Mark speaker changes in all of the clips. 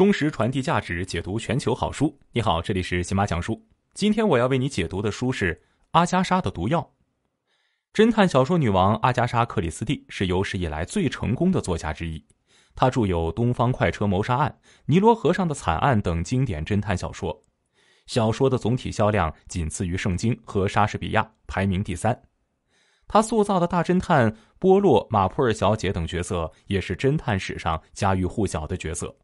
Speaker 1: 忠实传递价值，解读全球好书。你好，这里是喜马讲书。今天我要为你解读的书是《阿加莎的毒药》。侦探小说女王阿加莎·克里斯蒂是有史以来最成功的作家之一，她著有《东方快车谋杀案》《尼罗河上的惨案》等经典侦探小说。小说的总体销量仅次于《圣经》和莎士比亚，排名第三。她塑造的大侦探波洛、马普尔小姐等角色也是侦探史上家喻户晓的角色。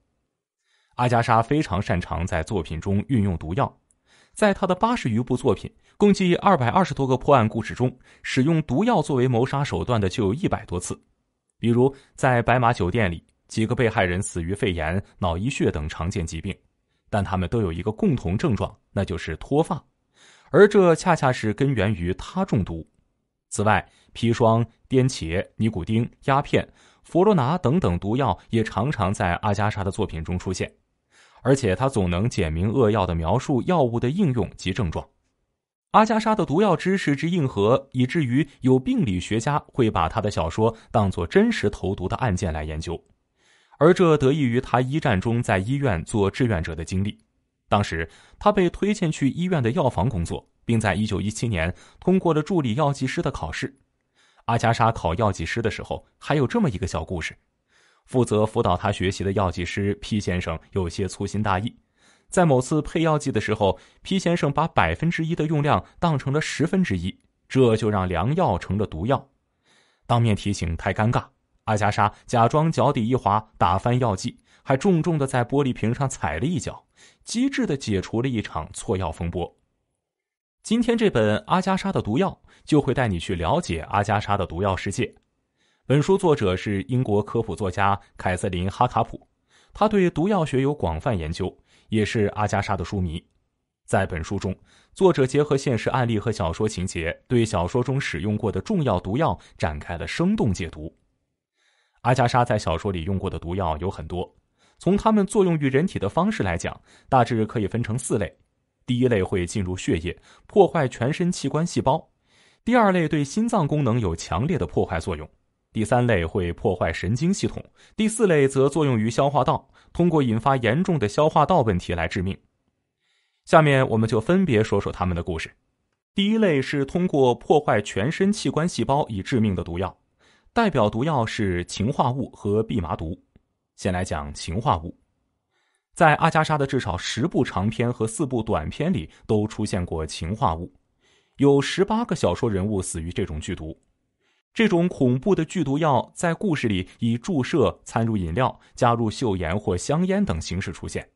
Speaker 1: 阿加莎非常擅长在作品中运用毒药，在她的八十余部作品，共计二百二十多个破案故事中，使用毒药作为谋杀手段的就有一百多次。比如在白马酒店里，几个被害人死于肺炎、脑溢血等常见疾病，但他们都有一个共同症状，那就是脱发，而这恰恰是根源于他中毒。此外，砒霜、颠茄、尼古丁、鸦片、佛罗拿等等毒药也常常在阿加莎的作品中出现。而且他总能简明扼要地描述药物的应用及症状。阿加莎的毒药知识之硬核，以至于有病理学家会把她的小说当作真实投毒的案件来研究。而这得益于他一战中在医院做志愿者的经历。当时他被推荐去医院的药房工作，并在1917年通过了助理药剂师的考试。阿加莎考药剂师的时候，还有这么一个小故事。负责辅导他学习的药剂师 P 先生有些粗心大意，在某次配药剂的时候，P 先生把百分之一的用量当成了十分之一，这就让良药成了毒药。当面提醒太尴尬，阿加莎假装脚底一滑打翻药剂，还重重的在玻璃瓶上踩了一脚，机智的解除了一场错药风波。今天这本《阿加莎的毒药》就会带你去了解阿加莎的毒药世界。本书作者是英国科普作家凯瑟琳·哈卡普，他对毒药学有广泛研究，也是阿加莎的书迷。在本书中，作者结合现实案例和小说情节，对小说中使用过的重要毒药展开了生动解读。阿加莎在小说里用过的毒药有很多，从它们作用于人体的方式来讲，大致可以分成四类：第一类会进入血液，破坏全身器官细胞；第二类对心脏功能有强烈的破坏作用。第三类会破坏神经系统，第四类则作用于消化道，通过引发严重的消化道问题来致命。下面我们就分别说说他们的故事。第一类是通过破坏全身器官细胞以致命的毒药，代表毒药是氰化物和蓖麻毒。先来讲氰化物，在阿加莎的至少十部长篇和四部短篇里都出现过氰化物，有十八个小说人物死于这种剧毒。这种恐怖的剧毒药在故事里以注射、掺入饮料、加入嗅盐或香烟等形式出现。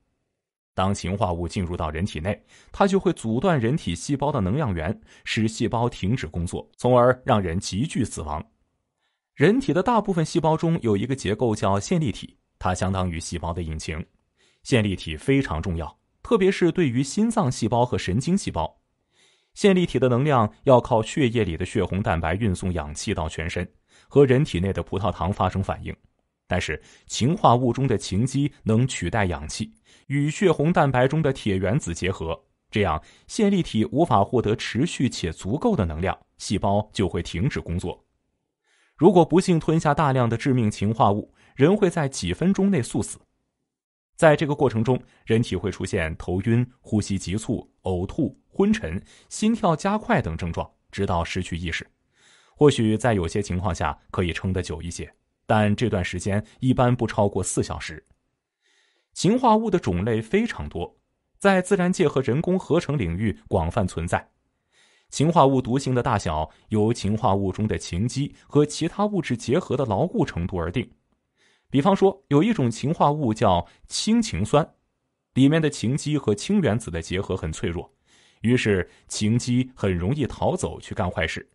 Speaker 1: 当氰化物进入到人体内，它就会阻断人体细胞的能量源，使细胞停止工作，从而让人急剧死亡。人体的大部分细胞中有一个结构叫线粒体，它相当于细胞的引擎。线粒体非常重要，特别是对于心脏细胞和神经细胞。线粒体的能量要靠血液里的血红蛋白运送氧气到全身，和人体内的葡萄糖发生反应。但是氰化物中的氰基能取代氧气，与血红蛋白中的铁原子结合，这样线粒体无法获得持续且足够的能量，细胞就会停止工作。如果不幸吞下大量的致命氰化物，人会在几分钟内猝死。在这个过程中，人体会出现头晕、呼吸急促、呕吐、昏沉、心跳加快等症状，直到失去意识。或许在有些情况下可以撑得久一些，但这段时间一般不超过四小时。氰化物的种类非常多，在自然界和人工合成领域广泛存在。氰化物毒性的大小由氰化物中的氰基和其他物质结合的牢固程度而定。比方说，有一种氰化物叫氢氰酸，里面的氰基和氢原子的结合很脆弱，于是氰基很容易逃走去干坏事。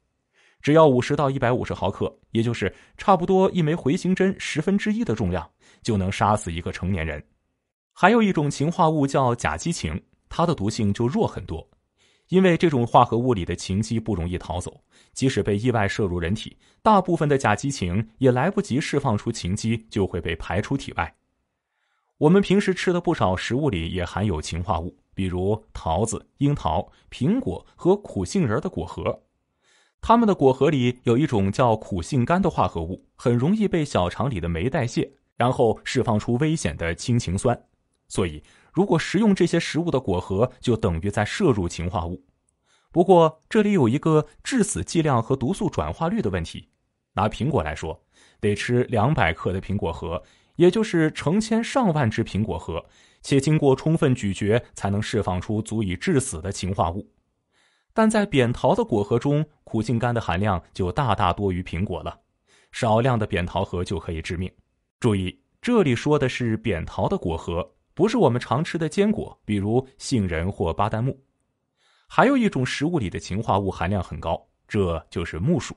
Speaker 1: 只要五十到一百五十毫克，也就是差不多一枚回形针十分之一的重量，就能杀死一个成年人。还有一种氰化物叫甲基氰，它的毒性就弱很多。因为这种化合物里的情基不容易逃走，即使被意外摄入人体，大部分的甲基氰也来不及释放出氰基，就会被排出体外。我们平时吃的不少食物里也含有氰化物，比如桃子、樱桃、苹果和苦杏仁的果核，它们的果核里有一种叫苦杏苷的化合物，很容易被小肠里的酶代谢，然后释放出危险的氢氰酸，所以。如果食用这些食物的果核，就等于在摄入氰化物。不过，这里有一个致死剂量和毒素转化率的问题。拿苹果来说，得吃两百克的苹果核，也就是成千上万只苹果核，且经过充分咀嚼才能释放出足以致死的氰化物。但在扁桃的果核中，苦杏苷的含量就大大多于苹果了，少量的扁桃核就可以致命。注意，这里说的是扁桃的果核。不是我们常吃的坚果，比如杏仁或巴旦木，还有一种食物里的氰化物含量很高，这就是木薯。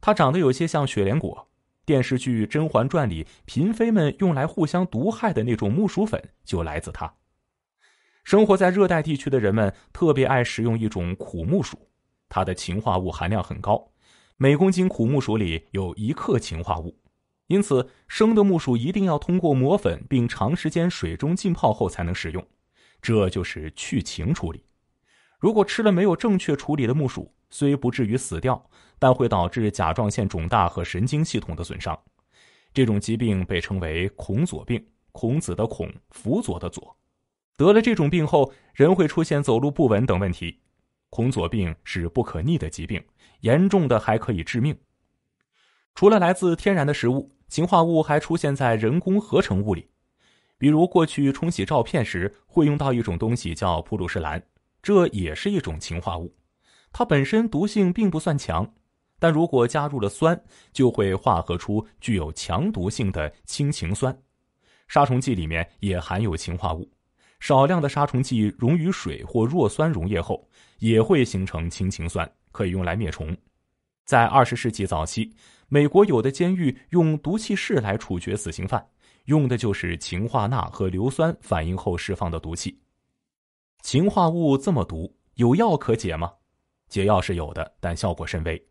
Speaker 1: 它长得有些像雪莲果。电视剧《甄嬛传》里，嫔妃们用来互相毒害的那种木薯粉就来自它。生活在热带地区的人们特别爱食用一种苦木薯，它的氰化物含量很高，每公斤苦木薯里有一克氰化物。因此，生的木薯一定要通过磨粉并长时间水中浸泡后才能使用，这就是去情处理。如果吃了没有正确处理的木薯，虽不至于死掉，但会导致甲状腺肿大和神经系统的损伤。这种疾病被称为“孔左病”，孔子的孔，辅佐的佐。得了这种病后，人会出现走路不稳等问题。孔左病是不可逆的疾病，严重的还可以致命。除了来自天然的食物。氰化物还出现在人工合成物里，比如过去冲洗照片时会用到一种东西叫普鲁士蓝，这也是一种氰化物。它本身毒性并不算强，但如果加入了酸，就会化合出具有强毒性的氢氰酸。杀虫剂里面也含有氰化物，少量的杀虫剂溶于水或弱酸溶液后，也会形成氢氰酸，可以用来灭虫。在二十世纪早期，美国有的监狱用毒气室来处决死刑犯，用的就是氰化钠和硫酸反应后释放的毒气。氰化物这么毒，有药可解吗？解药是有的，但效果甚微。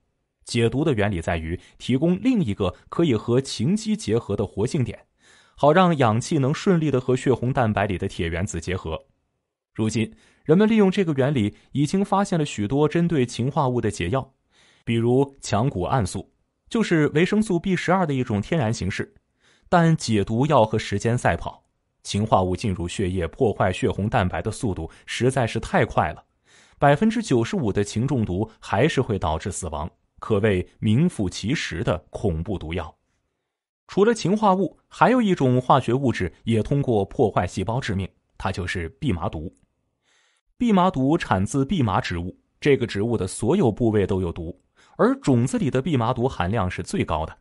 Speaker 1: 解毒的原理在于提供另一个可以和氰基结合的活性点，好让氧气能顺利的和血红蛋白里的铁原子结合。如今，人们利用这个原理，已经发现了许多针对氰化物的解药。比如强谷胺素，就是维生素 B 十二的一种天然形式，但解毒要和时间赛跑，氰化物进入血液破坏血红蛋白的速度实在是太快了，百分之九十五的氰中毒还是会导致死亡，可谓名副其实的恐怖毒药。除了氰化物，还有一种化学物质也通过破坏细胞致命，它就是蓖麻毒。蓖麻毒产自蓖麻植物，这个植物的所有部位都有毒。而种子里的蓖麻毒含量是最高的。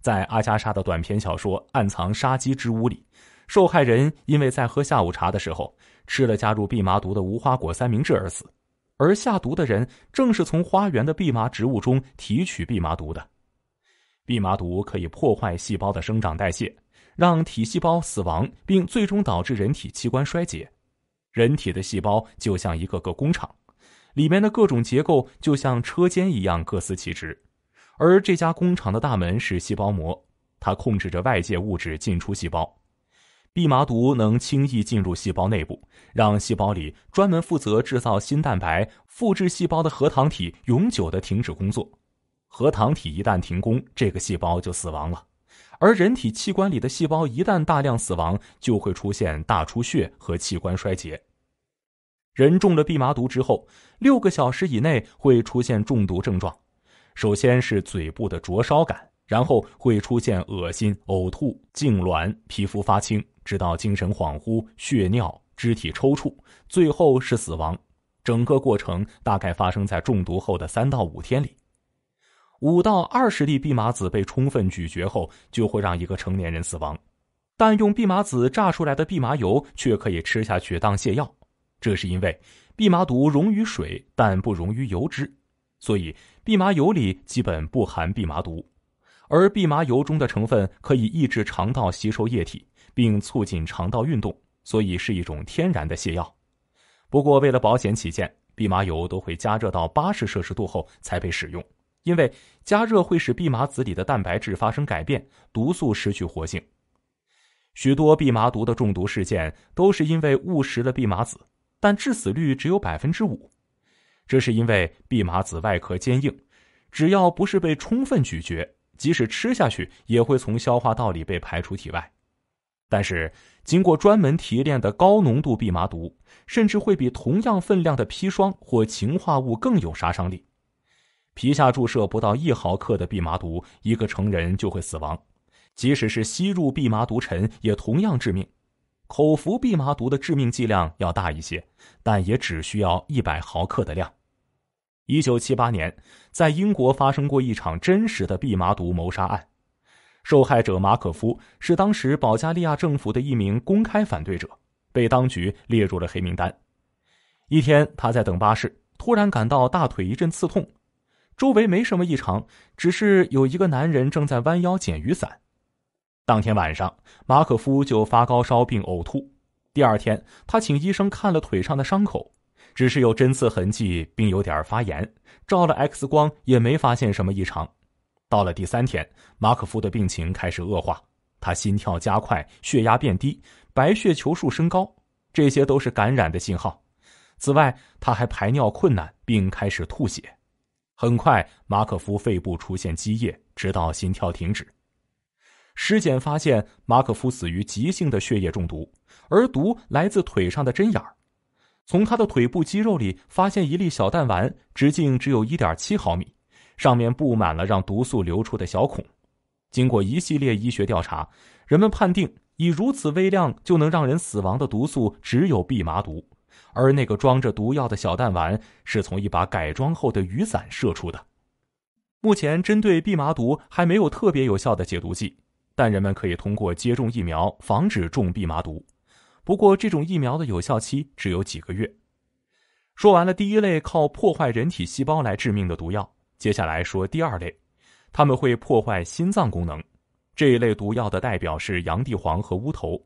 Speaker 1: 在阿加莎的短篇小说《暗藏杀机之屋》里，受害人因为在喝下午茶的时候吃了加入蓖麻毒的无花果三明治而死，而下毒的人正是从花园的蓖麻植物中提取蓖麻毒的。蓖麻毒可以破坏细胞的生长代谢，让体细胞死亡，并最终导致人体器官衰竭。人体的细胞就像一个个工厂。里面的各种结构就像车间一样各司其职，而这家工厂的大门是细胞膜，它控制着外界物质进出细胞。蓖麻毒能轻易进入细胞内部，让细胞里专门负责制造新蛋白、复制细胞的核糖体永久的停止工作。核糖体一旦停工，这个细胞就死亡了。而人体器官里的细胞一旦大量死亡，就会出现大出血和器官衰竭。人中了蓖麻毒之后，六个小时以内会出现中毒症状，首先是嘴部的灼烧感，然后会出现恶心、呕吐、痉挛、皮肤发青，直到精神恍惚、血尿、肢体抽搐，最后是死亡。整个过程大概发生在中毒后的三到五天里。五到二十粒蓖麻子被充分咀嚼后，就会让一个成年人死亡，但用蓖麻子榨出来的蓖麻油却可以吃下去当泻药。这是因为蓖麻毒溶于水，但不溶于油脂，所以蓖麻油里基本不含蓖麻毒。而蓖麻油中的成分可以抑制肠道吸收液体，并促进肠道运动，所以是一种天然的泻药。不过，为了保险起见，蓖麻油都会加热到八十摄氏度后才被使用，因为加热会使蓖麻籽里的蛋白质发生改变，毒素失去活性。许多蓖麻毒的中毒事件都是因为误食了蓖麻籽。但致死率只有百分之五，这是因为蓖麻子外壳坚硬，只要不是被充分咀嚼，即使吃下去也会从消化道里被排出体外。但是，经过专门提炼的高浓度蓖麻毒，甚至会比同样分量的砒霜或氰化物更有杀伤力。皮下注射不到一毫克的蓖麻毒，一个成人就会死亡；即使是吸入蓖麻毒尘，也同样致命。口服蓖麻毒的致命剂量要大一些，但也只需要一百毫克的量。一九七八年，在英国发生过一场真实的蓖麻毒谋杀案，受害者马可夫是当时保加利亚政府的一名公开反对者，被当局列入了黑名单。一天，他在等巴士，突然感到大腿一阵刺痛，周围没什么异常，只是有一个男人正在弯腰捡雨伞。当天晚上，马可夫就发高烧并呕吐。第二天，他请医生看了腿上的伤口，只是有针刺痕迹，并有点发炎。照了 X 光也没发现什么异常。到了第三天，马可夫的病情开始恶化，他心跳加快，血压变低，白血球数升高，这些都是感染的信号。此外，他还排尿困难，并开始吐血。很快，马可夫肺部出现积液，直到心跳停止。尸检发现，马可夫死于急性的血液中毒，而毒来自腿上的针眼儿。从他的腿部肌肉里发现一粒小弹丸，直径只有一点七毫米，上面布满了让毒素流出的小孔。经过一系列医学调查，人们判定，以如此微量就能让人死亡的毒素只有蓖麻毒，而那个装着毒药的小弹丸是从一把改装后的雨伞射出的。目前，针对蓖麻毒还没有特别有效的解毒剂。但人们可以通过接种疫苗防止中蓖麻毒，不过这种疫苗的有效期只有几个月。说完了第一类靠破坏人体细胞来致命的毒药，接下来说第二类，他们会破坏心脏功能。这一类毒药的代表是洋地黄和乌头。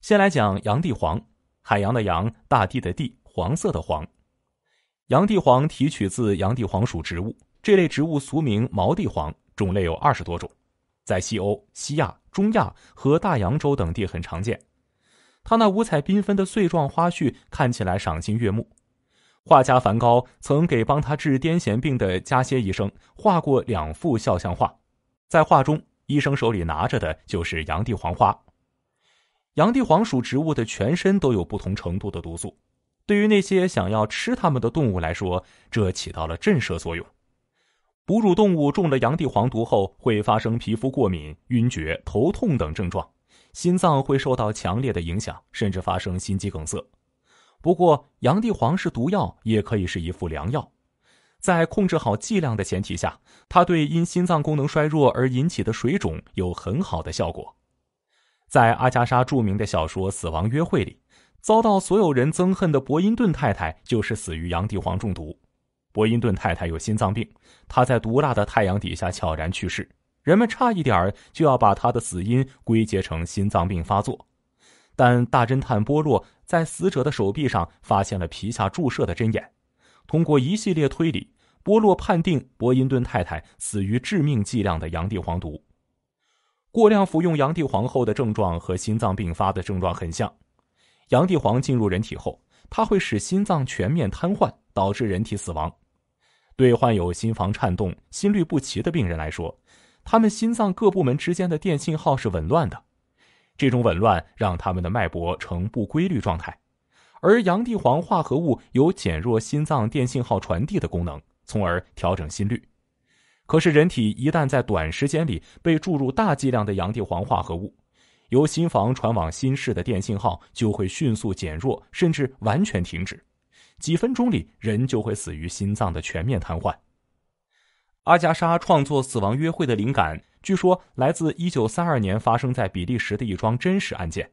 Speaker 1: 先来讲洋地黄，海洋的洋，大地的地，黄色的黄。洋地黄提取自洋地黄属植物，这类植物俗名毛地黄，种类有二十多种。在西欧、西亚、中亚和大洋洲等地很常见，它那五彩缤纷的穗状花序看起来赏心悦目。画家梵高曾给帮他治癫痫病的加歇医生画过两幅肖像画，在画中，医生手里拿着的就是洋地黄花。洋地黄属植物的全身都有不同程度的毒素，对于那些想要吃它们的动物来说，这起到了震慑作用。哺乳动物中了洋地黄毒后，会发生皮肤过敏、晕厥、头痛等症状，心脏会受到强烈的影响，甚至发生心肌梗塞。不过，洋地黄是毒药，也可以是一副良药，在控制好剂量的前提下，它对因心脏功能衰弱而引起的水肿有很好的效果。在阿加莎著名的小说《死亡约会》里，遭到所有人憎恨的伯因顿太太就是死于洋地黄中毒。伯因顿太太有心脏病，她在毒辣的太阳底下悄然去世。人们差一点儿就要把她的死因归结成心脏病发作，但大侦探波洛在死者的手臂上发现了皮下注射的针眼。通过一系列推理，波洛判定伯因顿太太死于致命剂量的洋地黄毒。过量服用洋地黄后的症状和心脏病发的症状很像。洋地黄进入人体后，它会使心脏全面瘫痪，导致人体死亡。对患有心房颤动、心律不齐的病人来说，他们心脏各部门之间的电信号是紊乱的。这种紊乱让他们的脉搏呈不规律状态。而洋地黄化合物有减弱心脏电信号传递的功能，从而调整心率。可是，人体一旦在短时间里被注入大剂量的洋地黄化合物，由心房传往心室的电信号就会迅速减弱，甚至完全停止。几分钟里，人就会死于心脏的全面瘫痪。阿加莎创作《死亡约会》的灵感，据说来自1932年发生在比利时的一桩真实案件。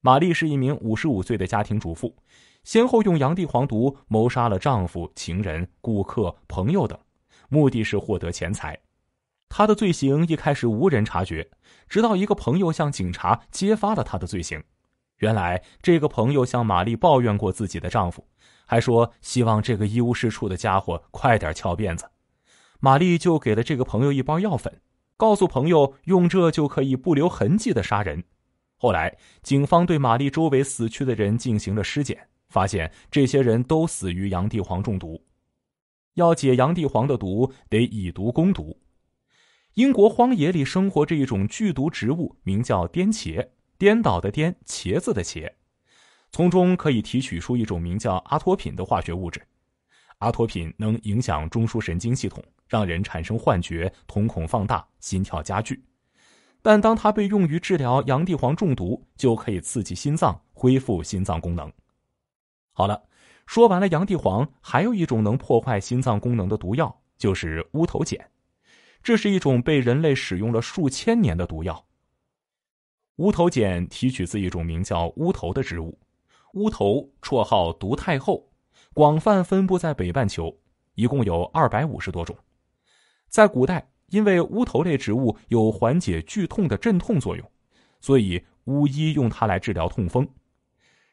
Speaker 1: 玛丽是一名55岁的家庭主妇，先后用洋地黄毒谋杀了丈夫、情人、顾客、朋友等，目的是获得钱财。她的罪行一开始无人察觉，直到一个朋友向警察揭发了她的罪行。原来，这个朋友向玛丽抱怨过自己的丈夫。还说希望这个一无是处的家伙快点翘辫子，玛丽就给了这个朋友一包药粉，告诉朋友用这就可以不留痕迹的杀人。后来警方对玛丽周围死去的人进行了尸检，发现这些人都死于洋地黄中毒。要解洋地黄的毒，得以毒攻毒。英国荒野里生活着一种剧毒植物，名叫颠茄，颠倒的颠，茄子的茄。从中可以提取出一种名叫阿托品的化学物质。阿托品能影响中枢神经系统，让人产生幻觉、瞳孔放大、心跳加剧。但当它被用于治疗洋地黄中毒，就可以刺激心脏，恢复心脏功能。好了，说完了洋地黄，还有一种能破坏心脏功能的毒药，就是乌头碱。这是一种被人类使用了数千年的毒药。乌头碱提取自一种名叫乌头的植物。乌头绰号“毒太后”，广泛分布在北半球，一共有二百五十多种。在古代，因为乌头类植物有缓解剧痛的镇痛作用，所以巫医用它来治疗痛风。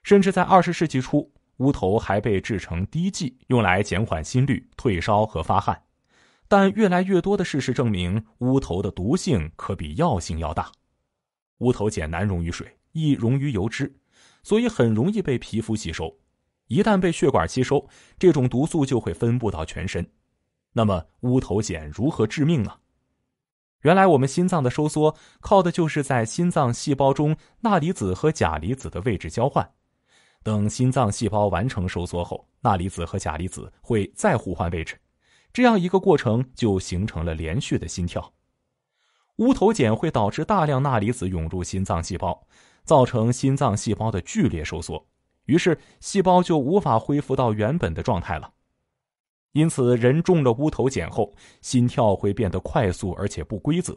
Speaker 1: 甚至在二十世纪初，乌头还被制成滴剂，用来减缓心率、退烧和发汗。但越来越多的事实证明，乌头的毒性可比药性要大。乌头碱难溶于水，易溶于油脂。所以很容易被皮肤吸收，一旦被血管吸收，这种毒素就会分布到全身。那么乌头碱如何致命啊？原来我们心脏的收缩靠的就是在心脏细胞中钠离子和钾离子的位置交换。等心脏细胞完成收缩后，钠离子和钾离子会再互换位置，这样一个过程就形成了连续的心跳。乌头碱会导致大量钠离子涌入心脏细胞。造成心脏细胞的剧烈收缩，于是细胞就无法恢复到原本的状态了。因此，人中了乌头碱后，心跳会变得快速而且不规则。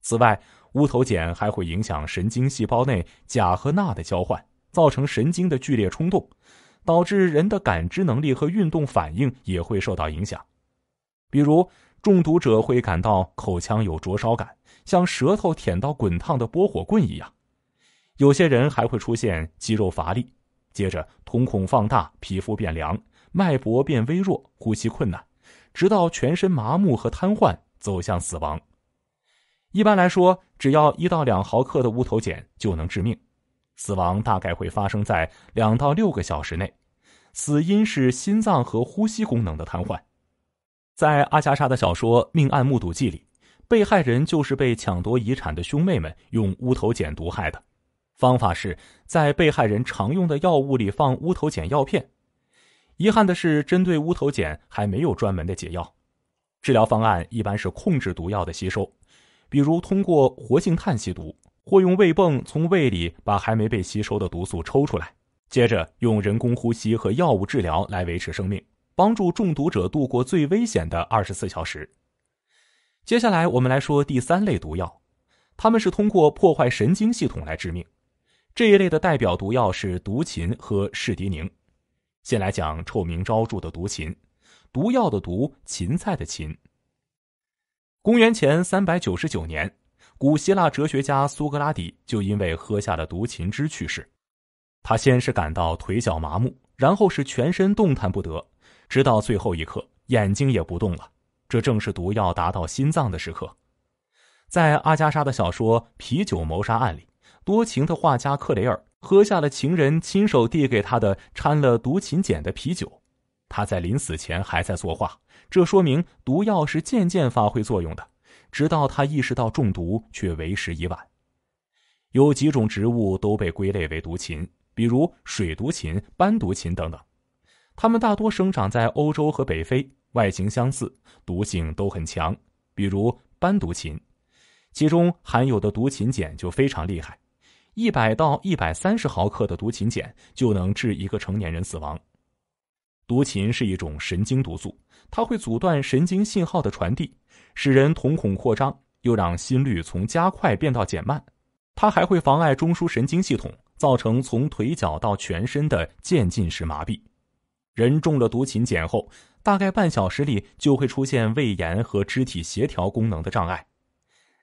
Speaker 1: 此外，乌头碱还会影响神经细胞内钾和钠的交换，造成神经的剧烈冲动，导致人的感知能力和运动反应也会受到影响。比如，中毒者会感到口腔有灼烧感，像舌头舔到滚烫的拨火棍一样。有些人还会出现肌肉乏力，接着瞳孔放大，皮肤变凉，脉搏变微弱，呼吸困难，直到全身麻木和瘫痪，走向死亡。一般来说，只要一到两毫克的乌头碱就能致命，死亡大概会发生在两到六个小时内，死因是心脏和呼吸功能的瘫痪。在阿加莎的小说《命案目睹记》里，被害人就是被抢夺遗产的兄妹们用乌头碱毒害的。方法是在被害人常用的药物里放乌头碱药片。遗憾的是，针对乌头碱还没有专门的解药。治疗方案一般是控制毒药的吸收，比如通过活性炭吸毒，或用胃泵从胃里把还没被吸收的毒素抽出来。接着用人工呼吸和药物治疗来维持生命，帮助中毒者度过最危险的二十四小时。接下来我们来说第三类毒药，它们是通过破坏神经系统来致命。这一类的代表毒药是毒芹和士敌宁。先来讲臭名昭著的毒芹，毒药的毒，芹菜的芹。公元前三百九十九年，古希腊哲学家苏格拉底就因为喝下了毒芹汁去世。他先是感到腿脚麻木，然后是全身动弹不得，直到最后一刻，眼睛也不动了。这正是毒药达到心脏的时刻。在阿加莎的小说《啤酒谋杀案》里。多情的画家克雷尔喝下了情人亲手递给他的掺了毒芹碱的啤酒，他在临死前还在作画，这说明毒药是渐渐发挥作用的，直到他意识到中毒却为时已晚。有几种植物都被归类为毒芹，比如水毒芹、斑毒芹等等，它们大多生长在欧洲和北非，外形相似，毒性都很强。比如斑毒芹，其中含有的毒芹碱就非常厉害。一百到一百三十毫克的毒芹碱就能致一个成年人死亡。毒芹是一种神经毒素，它会阻断神经信号的传递，使人瞳孔扩张，又让心率从加快变到减慢。它还会妨碍中枢神经系统，造成从腿脚到全身的渐进式麻痹。人中了毒芹碱后，大概半小时里就会出现胃炎和肢体协调功能的障碍，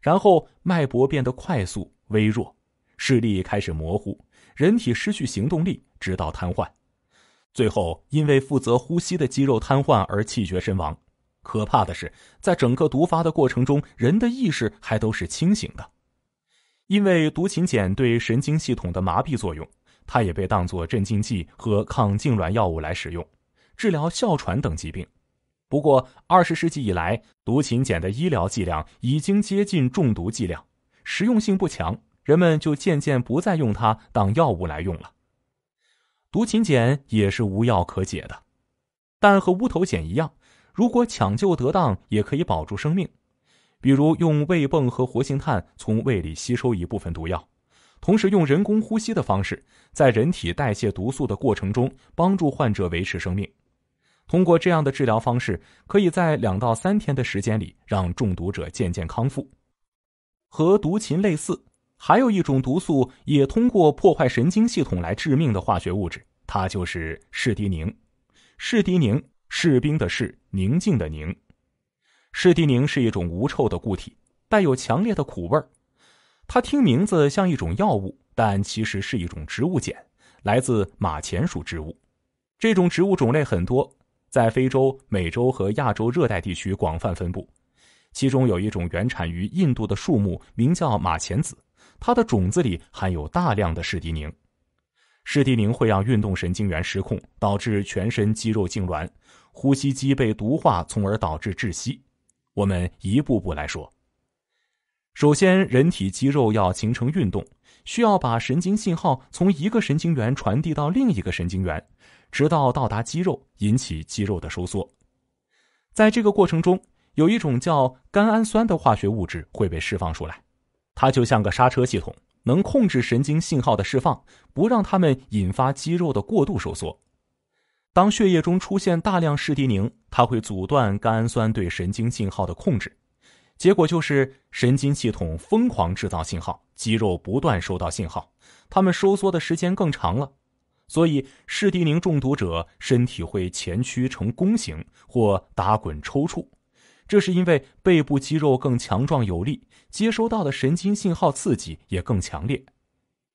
Speaker 1: 然后脉搏变得快速微弱。视力开始模糊，人体失去行动力，直到瘫痪，最后因为负责呼吸的肌肉瘫痪而气绝身亡。可怕的是，在整个毒发的过程中，人的意识还都是清醒的。因为毒芹碱对神经系统的麻痹作用，它也被当作镇静剂和抗痉挛药物来使用，治疗哮喘等疾病。不过，二十世纪以来，毒芹碱的医疗剂量已经接近中毒剂量，实用性不强。人们就渐渐不再用它当药物来用了。毒芹碱也是无药可解的，但和乌头碱一样，如果抢救得当，也可以保住生命。比如用胃泵和活性炭从胃里吸收一部分毒药，同时用人工呼吸的方式，在人体代谢毒素的过程中帮助患者维持生命。通过这样的治疗方式，可以在两到三天的时间里让中毒者渐渐康复。和毒芹类似。还有一种毒素也通过破坏神经系统来致命的化学物质，它就是士地宁。士地宁，士兵的士，宁静的宁。士地宁是一种无臭的固体，带有强烈的苦味儿。它听名字像一种药物，但其实是一种植物碱，来自马钱属植物。这种植物种类很多，在非洲、美洲和亚洲热带地区广泛分布。其中有一种原产于印度的树木，名叫马钱子。它的种子里含有大量的士的宁，士的宁会让运动神经元失控，导致全身肌肉痉挛，呼吸机被毒化，从而导致窒息。我们一步步来说。首先，人体肌肉要形成运动，需要把神经信号从一个神经元传递到另一个神经元，直到到达肌肉，引起肌肉的收缩。在这个过程中，有一种叫甘氨酸的化学物质会被释放出来。它就像个刹车系统，能控制神经信号的释放，不让它们引发肌肉的过度收缩。当血液中出现大量视地宁，它会阻断甘氨酸对神经信号的控制，结果就是神经系统疯狂制造信号，肌肉不断收到信号，它们收缩的时间更长了。所以，视地宁中毒者身体会前屈成弓形或打滚抽搐。这是因为背部肌肉更强壮有力，接收到的神经信号刺激也更强烈。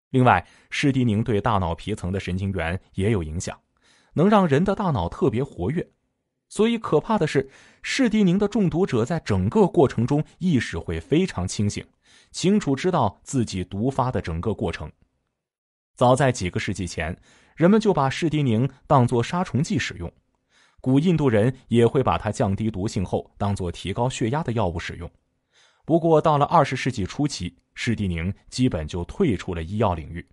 Speaker 1: 另外，视地宁对大脑皮层的神经元也有影响，能让人的大脑特别活跃。所以，可怕的是，视地宁的中毒者在整个过程中意识会非常清醒，清楚知道自己毒发的整个过程。早在几个世纪前，人们就把视地宁当作杀虫剂使用。古印度人也会把它降低毒性后，当做提高血压的药物使用。不过，到了二十世纪初期，施蒂宁基本就退出了医药领域。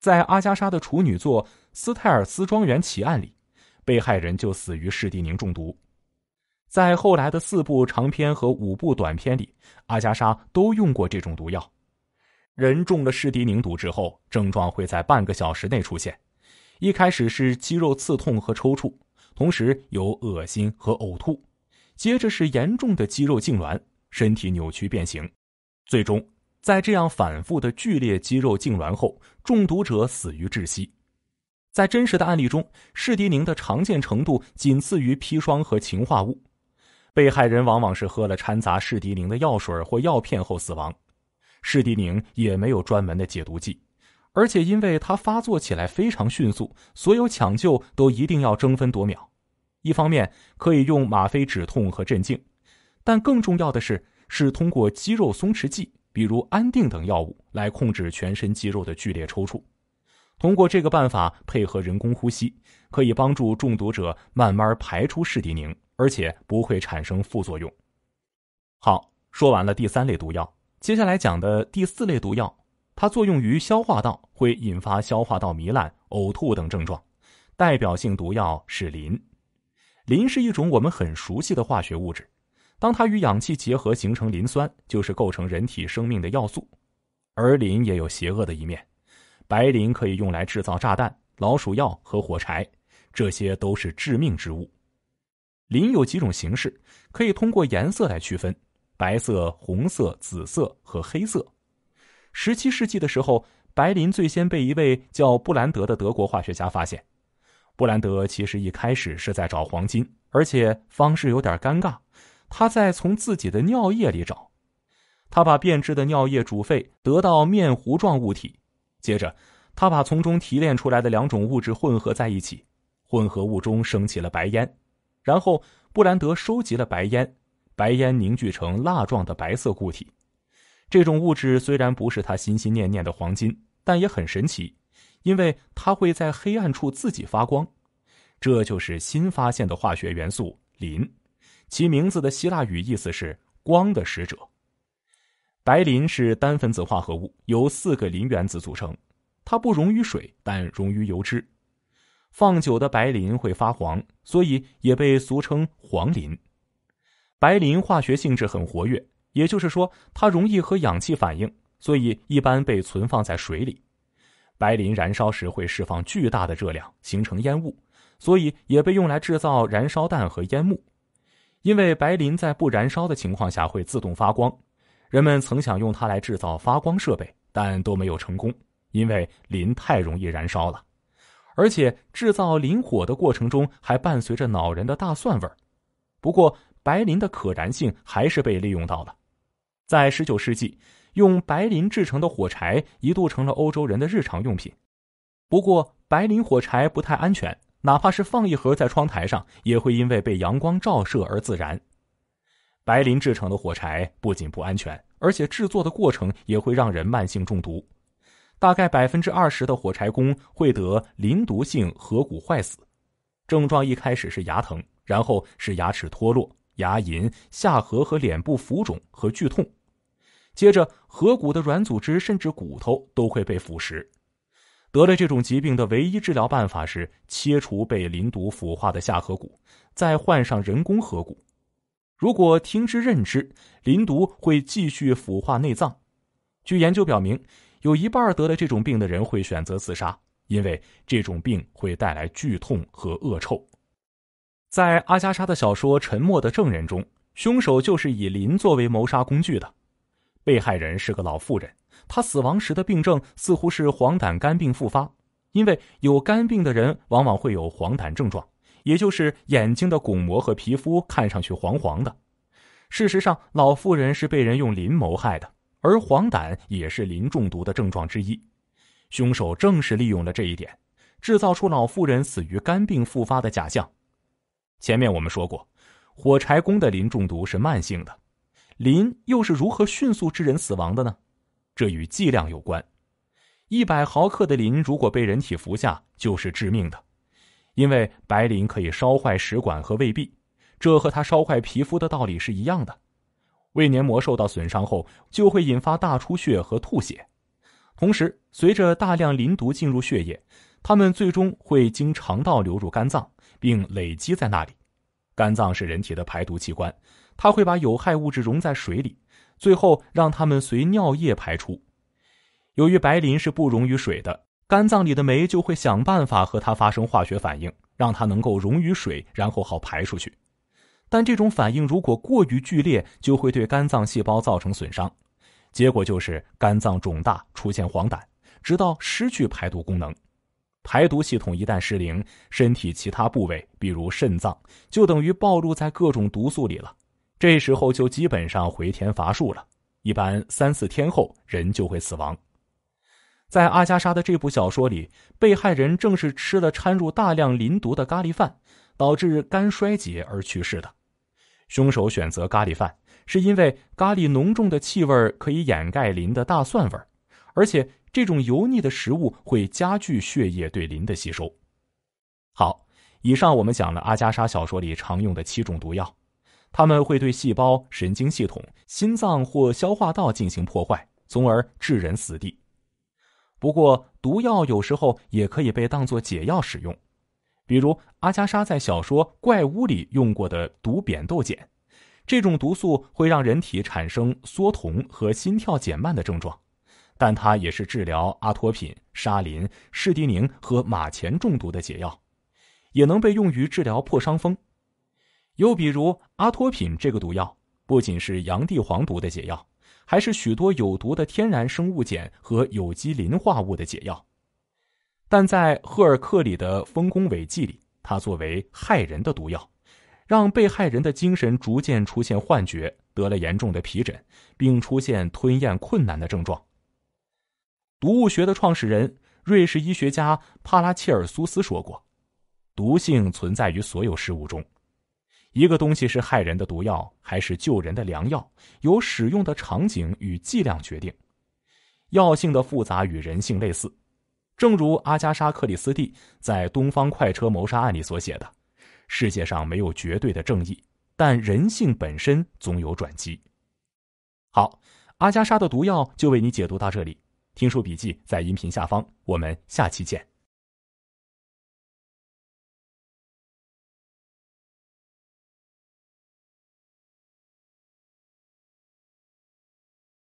Speaker 1: 在阿加莎的处女作《斯泰尔斯庄园奇案》里，被害人就死于施蒂宁中毒。在后来的四部长篇和五部短篇里，阿加莎都用过这种毒药。人中了施蒂宁毒之后，症状会在半个小时内出现，一开始是肌肉刺痛和抽搐。同时有恶心和呕吐，接着是严重的肌肉痉挛，身体扭曲变形，最终在这样反复的剧烈肌肉痉挛后，中毒者死于窒息。在真实的案例中，士的宁的常见程度仅次于砒霜和氰化物，被害人往往是喝了掺杂士的宁的药水或药片后死亡。士的宁也没有专门的解毒剂。而且，因为它发作起来非常迅速，所有抢救都一定要争分夺秒。一方面可以用吗啡止痛和镇静，但更重要的是是通过肌肉松弛剂，比如安定等药物来控制全身肌肉的剧烈抽搐。通过这个办法配合人工呼吸，可以帮助中毒者慢慢排出士地宁，而且不会产生副作用。好，说完了第三类毒药，接下来讲的第四类毒药。它作用于消化道，会引发消化道糜烂、呕吐等症状。代表性毒药是磷。磷是一种我们很熟悉的化学物质，当它与氧气结合形成磷酸，就是构成人体生命的要素。而磷也有邪恶的一面，白磷可以用来制造炸弹、老鼠药和火柴，这些都是致命之物。磷有几种形式，可以通过颜色来区分：白色、红色、紫色和黑色。十七世纪的时候，白磷最先被一位叫布兰德的德国化学家发现。布兰德其实一开始是在找黄金，而且方式有点尴尬，他在从自己的尿液里找。他把变质的尿液煮沸，得到面糊状物体，接着他把从中提炼出来的两种物质混合在一起，混合物中升起了白烟，然后布兰德收集了白烟，白烟凝聚成蜡状的白色固体。这种物质虽然不是他心心念念的黄金，但也很神奇，因为它会在黑暗处自己发光。这就是新发现的化学元素磷，其名字的希腊语意思是“光的使者”。白磷是单分子化合物，由四个磷原子组成。它不溶于水，但溶于油脂。放久的白磷会发黄，所以也被俗称黄磷。白磷化学性质很活跃。也就是说，它容易和氧气反应，所以一般被存放在水里。白磷燃烧时会释放巨大的热量，形成烟雾，所以也被用来制造燃烧弹和烟幕。因为白磷在不燃烧的情况下会自动发光，人们曾想用它来制造发光设备，但都没有成功，因为磷太容易燃烧了。而且制造磷火的过程中还伴随着恼人的大蒜味儿。不过，白磷的可燃性还是被利用到了。在19世纪，用白磷制成的火柴一度成了欧洲人的日常用品。不过，白磷火柴不太安全，哪怕是放一盒在窗台上，也会因为被阳光照射而自燃。白磷制成的火柴不仅不安全，而且制作的过程也会让人慢性中毒。大概百分之二十的火柴工会得磷毒性颌骨坏死，症状一开始是牙疼，然后是牙齿脱落、牙龈、下颌和脸部浮肿和剧痛。接着，颌骨的软组织甚至骨头都会被腐蚀。得了这种疾病的唯一治疗办法是切除被磷毒腐化的下颌骨，再换上人工颌骨。如果听之任之，磷毒会继续腐化内脏。据研究表明，有一半得了这种病的人会选择自杀，因为这种病会带来剧痛和恶臭。在阿加莎的小说《沉默的证人》中，凶手就是以磷作为谋杀工具的。被害人是个老妇人，她死亡时的病症似乎是黄疸肝病复发，因为有肝病的人往往会有黄疸症状，也就是眼睛的巩膜和皮肤看上去黄黄的。事实上，老妇人是被人用磷谋害的，而黄疸也是磷中毒的症状之一。凶手正是利用了这一点，制造出老妇人死于肝病复发的假象。前面我们说过，火柴工的磷中毒是慢性的。磷又是如何迅速致人死亡的呢？这与剂量有关。一百毫克的磷如果被人体服下，就是致命的，因为白磷可以烧坏食管和胃壁，这和它烧坏皮肤的道理是一样的。胃黏膜受到损伤后，就会引发大出血和吐血。同时，随着大量磷毒进入血液，它们最终会经肠道流入肝脏，并累积在那里。肝脏是人体的排毒器官。它会把有害物质溶在水里，最后让它们随尿液排出。由于白磷是不溶于水的，肝脏里的酶就会想办法和它发生化学反应，让它能够溶于水，然后好排出去。但这种反应如果过于剧烈，就会对肝脏细胞造成损伤，结果就是肝脏肿大，出现黄疸，直到失去排毒功能。排毒系统一旦失灵，身体其他部位，比如肾脏，就等于暴露在各种毒素里了。这时候就基本上回天乏术了，一般三四天后人就会死亡。在阿加莎的这部小说里，被害人正是吃了掺入大量磷毒的咖喱饭，导致肝衰竭而去世的。凶手选择咖喱饭，是因为咖喱浓重的气味可以掩盖磷的大蒜味，而且这种油腻的食物会加剧血液对磷的吸收。好，以上我们讲了阿加莎小说里常用的七种毒药。它们会对细胞、神经系统、心脏或消化道进行破坏，从而致人死地。不过，毒药有时候也可以被当作解药使用，比如阿加莎在小说《怪屋》里用过的毒扁豆碱。这种毒素会让人体产生缩瞳和心跳减慢的症状，但它也是治疗阿托品、沙林、士地宁和马钱中毒的解药，也能被用于治疗破伤风。又比如阿托品这个毒药，不仅是洋地黄毒的解药，还是许多有毒的天然生物碱和有机磷化物的解药。但在赫尔克里的丰功伟绩里，它作为害人的毒药，让被害人的精神逐渐出现幻觉，得了严重的皮疹，并出现吞咽困难的症状。毒物学的创始人瑞士医学家帕拉切尔苏斯说过：“毒性存在于所有事物中。”一个东西是害人的毒药，还是救人的良药，由使用的场景与剂量决定。药性的复杂与人性类似，正如阿加莎·克里斯蒂在《东方快车谋杀案》里所写的：“世界上没有绝对的正义，但人性本身总有转机。”好，阿加莎的毒药就为你解读到这里。听书笔记在音频下方，我们下期见。